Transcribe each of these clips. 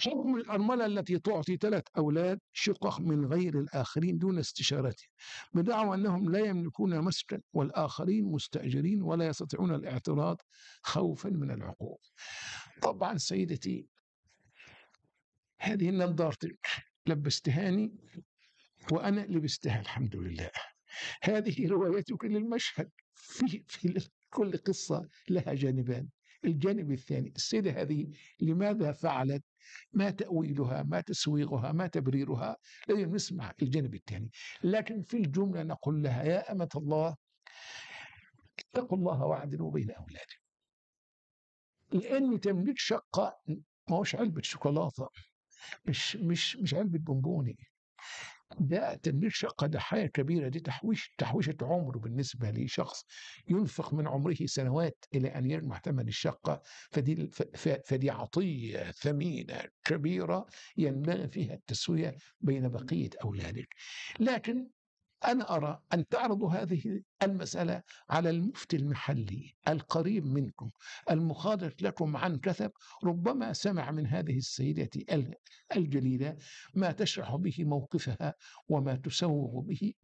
حكم الأرملة التي تعطي ثلاث أولاد شقق من غير الآخرين دون استشارتهم بدعوى أنهم لا يملكون مسكن والآخرين مستأجرين ولا يستطيعون الاعتراض خوفا من العقوق طبعا سيدتي هذه نظارتك لبستهاني وأنا لبستها الحمد لله هذه روايتك للمشهد في في كل قصة لها جانبان الجانب الثاني السيدة هذه لماذا فعلت ما تأويلها ما تسويغها ما تبريرها لن نسمع الجانب الثاني لكن في الجملة نقول لها يا أمة الله اتقوا الله واعدلوا بين أولادكم لأن تملك شقة ما هوش علبة شوكولاتة مش مش مش علبة بونبوني ده تدبير شقة ده كبيرة دي تحويش تحويشة عمر بالنسبة لشخص ينفق من عمره سنوات إلى أن يجمع ثمن الشقة فدي فدي عطية ثمينة كبيرة ينبغي فيها التسوية بين بقية أولادك لكن أنا أرى أن تعرضوا هذه المسألة على المفتي المحلي القريب منكم المخالط لكم عن كثب ربما سمع من هذه السيدة الجليلة ما تشرح به موقفها وما تسوغ به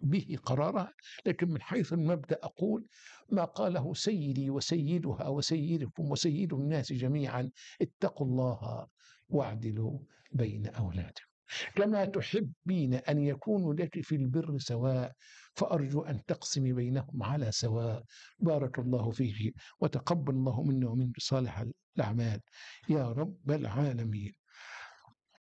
به قرارها لكن من حيث المبدأ أقول ما قاله سيدي وسيدها وسيدكم وسيد الناس جميعا اتقوا الله واعدلوا بين أولادكم كما تحبين أن يكونوا لك في البر سواء فأرجو أن تقسمي بينهم على سواء بارك الله فيك وتقبل الله منا ومن صالح الأعمال يا رب العالمين